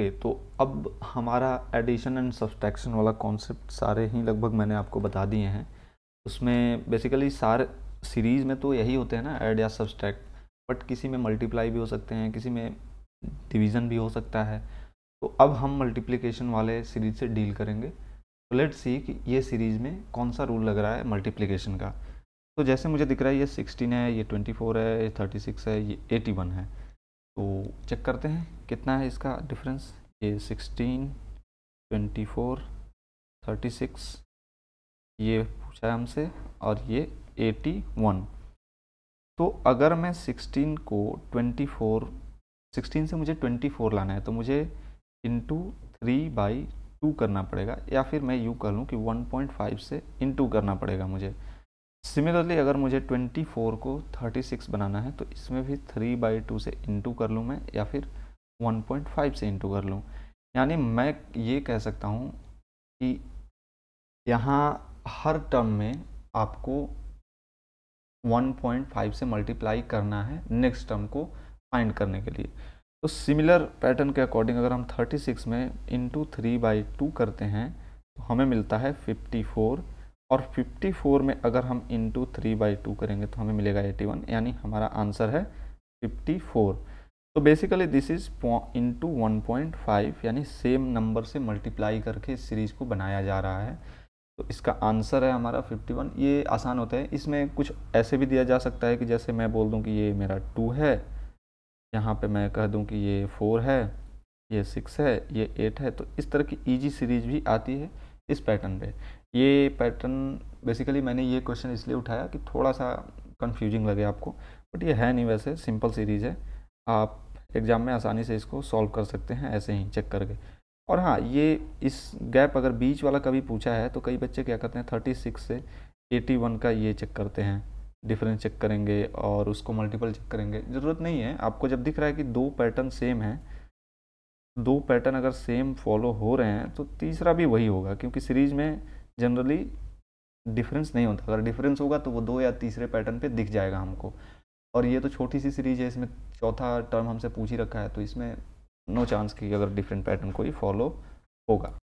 okay तो अब हमारा एडिशन एंड सब्सट्रैक्शन वाला कॉन्सेप्ट सारे ही लगभग मैंने आपको बता दिए हैं उसमें बेसिकली सारे सीरीज़ में तो यही होते हैं ना ऐड या सब्सट्रैक्ट बट किसी में मल्टीप्लाई भी हो सकते हैं किसी में डिवीज़न भी हो सकता है तो अब हम मल्टीप्लिकेशन वाले सीरीज से डील करेंगे तो लेट सी कि ये सीरीज़ में कौन सा रूल लग रहा है मल्टीप्लिकेशन का तो जैसे मुझे दिख रहा है ये सिक्सटीन है ये ट्वेंटी फोर है ये थर्टी सिक्स है ये एटी वन है तो चेक करते हैं कितना है इसका डिफरेंस ये sixteen twenty four thirty six ये पूछा है हमसे और ये एटी वन तो अगर मैं सिक्सटीन को ट्वेंटी फोर सिक्सटीन से मुझे ट्वेंटी फोर लाना है तो मुझे इंटू थ्री बाई टू करना पड़ेगा या फिर मैं यूँ कह लूँ कि वन पॉइंट फाइव से इंटू करना पड़ेगा मुझे सिमिलरली अगर मुझे 24 को 36 बनाना है तो इसमें भी 3 बाई टू से इंटू कर लूँ मैं या फिर 1.5 से इंटू कर लूँ यानी मैं ये कह सकता हूँ कि यहाँ हर टर्म में आपको 1.5 से मल्टीप्लाई करना है नेक्स्ट टर्म को फाइंड करने के लिए तो सिमिलर पैटर्न के अकॉर्डिंग अगर हम 36 में इंटू थ्री बाई टू करते हैं तो हमें मिलता है 54 और 54 में अगर हम इंटू थ्री बाई टू करेंगे तो हमें मिलेगा 81 यानी हमारा आंसर है 54 तो basically this is into one point five यानी सेम नंबर से मल्टीप्लाई करके इस सीरीज़ को बनाया जा रहा है तो इसका आंसर है हमारा 51 ये आसान होता है इसमें कुछ ऐसे भी दिया जा सकता है कि जैसे मैं बोल दूँ कि ये मेरा टू है यहाँ पर मैं कह दूँ कि ये फोर है ये सिक्स है ये एट है तो इस तरह की ईजी सीरीज भी आती है इस पैटर्न पे ये पैटर्न बेसिकली मैंने ये क्वेश्चन इसलिए उठाया कि थोड़ा सा कन्फ्यूजिंग लगे आपको बट ये है नहीं वैसे सिंपल सीरीज है आप एग्ज़ाम में आसानी से इसको सॉल्व कर सकते हैं ऐसे ही चेक करके और हाँ ये इस गैप अगर बीच वाला कभी पूछा है तो कई बच्चे क्या करते हैं थर्टी सिक्स से एटी वन का ये चेक करते हैं डिफरेंस चेक करेंगे और उसको मल्टीपल चेक करेंगे ज़रूरत नहीं है आपको जब दिख रहा है कि दो पैटर्न सेम है दो पैटर्न अगर सेम फॉलो हो रहे हैं तो तीसरा भी वही होगा क्योंकि सीरीज़ में जनरली डिफरेंस नहीं होता अगर डिफरेंस होगा तो वो दो या तीसरे पैटर्न पे दिख जाएगा हमको और ये तो छोटी सी सीरीज है इसमें चौथा टर्म हमसे पूछ ही रखा है तो इसमें नो चांस कि अगर डिफरेंट पैटर्न कोई फॉलो होगा